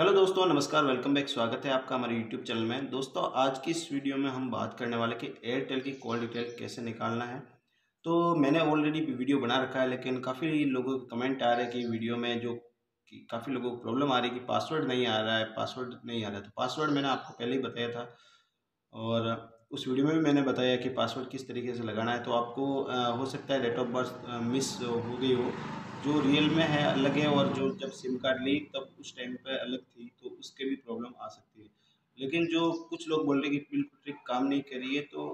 hello दोस्तों नमस्कार welcome back स्वागत है आपका हमारे यूट्यूब चैनल में दोस्तों आज की इस वीडियो में हम बात करने वाले कि एयरटेल की कॉल डिटेल कैसे निकालना है तो मैंने ऑलरेडी वीडियो बना रखा है लेकिन काफ़ी लोगों के कमेंट आ रहे हैं कि वीडियो में जो काफ़ी लोगों को प्रॉब्लम आ रही है कि पासवर्ड नहीं आ रहा है पासवर्ड नहीं आ रहा है तो पासवर्ड मैंने आपको पहले ही बताया था और उस वीडियो में भी मैंने बताया कि पासवर्ड किस तरीके से लगाना है तो आपको हो सकता है डेट ऑफ बर्थ मिस हो गई हो जो रियल में है अलग है और जो जब सिम कार्ड ली तब उस टाइम पे अलग थी तो उसके भी प्रॉब्लम आ सकती है लेकिन जो कुछ लोग बोल रहे कि बिल्कुल ट्रिक काम नहीं कर रही है तो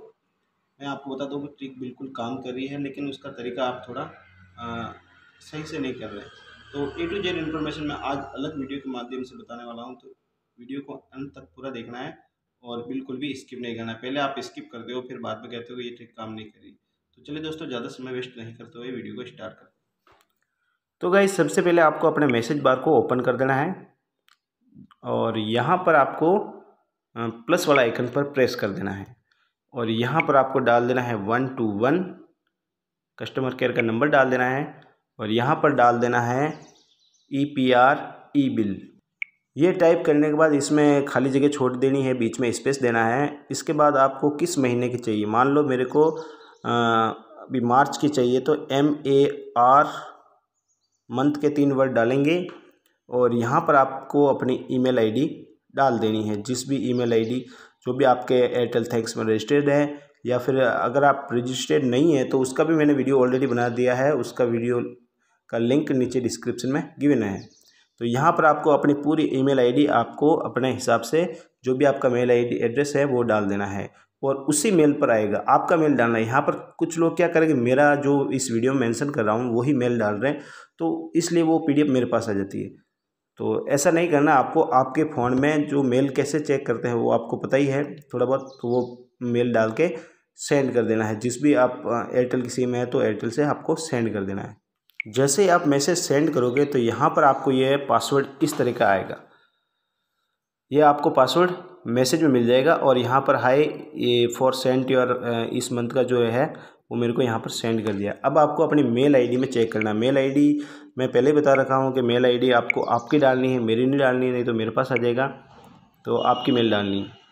मैं आपको बता दूँ कि ट्रिक बिल्कुल काम कर रही है लेकिन उसका तरीका आप थोड़ा आ, सही से नहीं कर रहे हैं तो ए टू जेड इन्फॉर्मेशन मैं आज अलग वीडियो के माध्यम से बताने वाला हूँ तो वीडियो को अंत तक पूरा देखना है और बिल्कुल भी स्किप नहीं करना है पहले आप स्किप करते हो फिर बाद में कहते हो ये ट्रिक काम नहीं करी तो चलिए दोस्तों ज़्यादा समय वेस्ट नहीं करते हुए वीडियो को स्टार्ट करते तो गाइज सबसे पहले आपको अपने मैसेज बार को ओपन कर देना है और यहाँ पर आपको प्लस वाला आइकन पर प्रेस कर देना है और यहाँ पर आपको डाल देना है one two one customer care का नंबर डाल देना है और यहाँ पर डाल देना है E P R E bill ये टाइप करने के बाद इसमें खाली जगह छोड़ देनी है बीच में स्पेस देना है इसके बाद आपको किस महीने की चाहिए मान लो मेरे को अभी मार्च की चाहिए तो एम ए आर मंथ के तीन वर्ड डालेंगे और यहाँ पर आपको अपनी ईमेल आईडी डाल देनी है जिस भी ईमेल आईडी जो भी आपके एयरटेल थैंक्स में रजिस्टर्ड है या फिर अगर आप रजिस्टर्ड नहीं है तो उसका भी मैंने वीडियो ऑलरेडी बना दिया है उसका वीडियो का लिंक नीचे डिस्क्रिप्शन में गिवन है तो यहाँ पर आपको अपनी पूरी ईमेल आईडी आपको अपने हिसाब से जो भी आपका मेल आईडी एड्रेस है वो डाल देना है और उसी मेल पर आएगा आपका मेल डालना है यहाँ पर कुछ लोग क्या करेंगे मेरा जो इस वीडियो में मैंसन कर रहा हूँ वही मेल डाल रहे हैं तो इसलिए वो पीडीएफ मेरे पास आ जाती है तो ऐसा नहीं करना आपको आपके फ़ोन में जो मेल कैसे चेक करते हैं वो आपको पता ही है थोड़ा बहुत तो वो मेल डाल के सेंड कर देना है जिस भी आप एयरटेल की सिम है तो एयरटेल से आपको सेंड कर देना है जैसे आप मैसेज सेंड करोगे तो यहाँ पर आपको ये पासवर्ड इस तरह का आएगा ये आपको पासवर्ड मैसेज में मिल जाएगा और यहाँ पर हाई ये फॉर सेंट योर इस मंथ का जो है वो मेरे को यहाँ पर सेंड कर दिया अब आपको अपनी मेल आईडी में चेक करना है मेल आईडी मैं पहले बता रखा हूँ कि मेल आईडी आपको आपकी डालनी है मेरी नहीं डालनी है नहीं तो मेरे पास आ जाएगा तो आपकी मेल डालनी है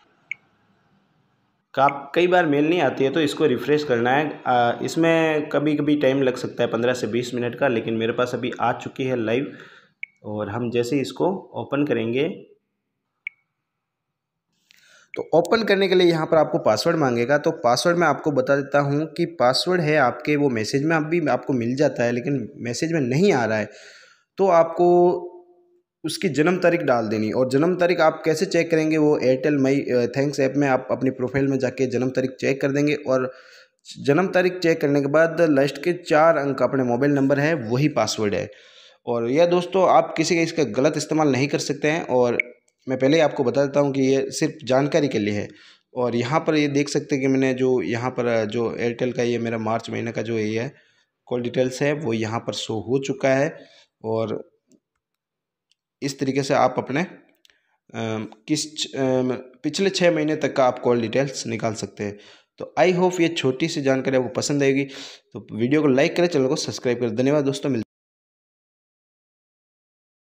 आप कई बार मेल नहीं आती है तो इसको रिफ़्रेश करना है इसमें कभी कभी टाइम लग सकता है पंद्रह से बीस मिनट का लेकिन मेरे पास अभी आ चुकी है लाइव और हम जैसे इसको ओपन करेंगे तो ओपन करने के लिए यहाँ पर आपको पासवर्ड मांगेगा तो पासवर्ड मैं आपको बता देता हूँ कि पासवर्ड है आपके वो मैसेज में आप भी आपको मिल जाता है लेकिन मैसेज में नहीं आ रहा है तो आपको उसकी जन्म तारीख डाल देनी और जन्म तारीख आप कैसे चेक करेंगे वो एयरटेल मई थैंक्स ऐप में आप अपनी प्रोफाइल में जाके जन्म तारीख चेक कर देंगे और जन्म तारीख चेक करने के बाद लास्ट के चार अंक अपने मोबाइल नंबर है वही पासवर्ड है और यह दोस्तों आप किसी का इसका गलत इस्तेमाल नहीं कर सकते हैं और मैं पहले ही आपको बता देता हूँ कि ये सिर्फ जानकारी के लिए है और यहाँ पर ये देख सकते हैं कि मैंने जो यहाँ पर जो एयरटेल का ये मेरा मार्च महीने का जो ये है कॉल डिटेल्स है वो यहाँ पर शो हो चुका है और इस तरीके से आप अपने किस पिछले छः महीने तक का आप कॉल डिटेल्स निकाल सकते हैं तो आई होप ये छोटी सी जानकारी आपको पसंद आएगी तो वीडियो को लाइक करें चैनल को सब्सक्राइब करें धन्यवाद दोस्तों